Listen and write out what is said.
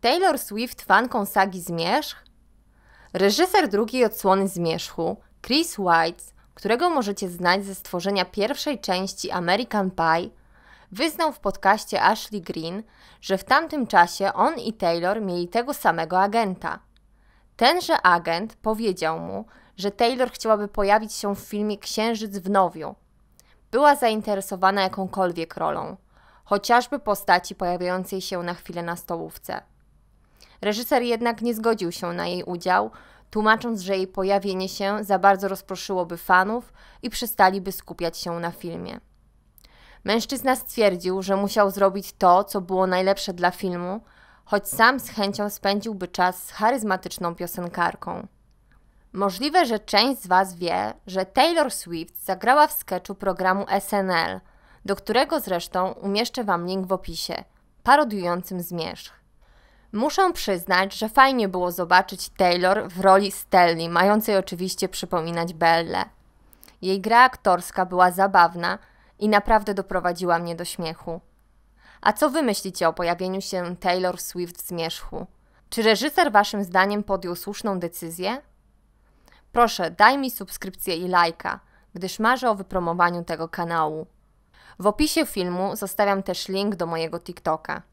Taylor Swift fanką sagi Zmierzch? Reżyser drugiej odsłony Zmierzchu, Chris White, którego możecie znać ze stworzenia pierwszej części American Pie, wyznał w podcaście Ashley Green, że w tamtym czasie on i Taylor mieli tego samego agenta. Tenże agent powiedział mu, że Taylor chciałaby pojawić się w filmie Księżyc w Nowiu. Była zainteresowana jakąkolwiek rolą, chociażby postaci pojawiającej się na chwilę na stołówce. Reżyser jednak nie zgodził się na jej udział, tłumacząc, że jej pojawienie się za bardzo rozproszyłoby fanów i przestaliby skupiać się na filmie. Mężczyzna stwierdził, że musiał zrobić to, co było najlepsze dla filmu, choć sam z chęcią spędziłby czas z charyzmatyczną piosenkarką. Możliwe, że część z Was wie, że Taylor Swift zagrała w sketchu programu SNL, do którego zresztą umieszczę Wam link w opisie, parodiującym zmierzch. Muszę przyznać, że fajnie było zobaczyć Taylor w roli Stelly, mającej oczywiście przypominać Belle. Jej gra aktorska była zabawna i naprawdę doprowadziła mnie do śmiechu. A co wy myślicie o pojawieniu się Taylor Swift w zmierzchu? Czy reżyser waszym zdaniem podjął słuszną decyzję? Proszę, daj mi subskrypcję i lajka, gdyż marzę o wypromowaniu tego kanału. W opisie filmu zostawiam też link do mojego TikToka.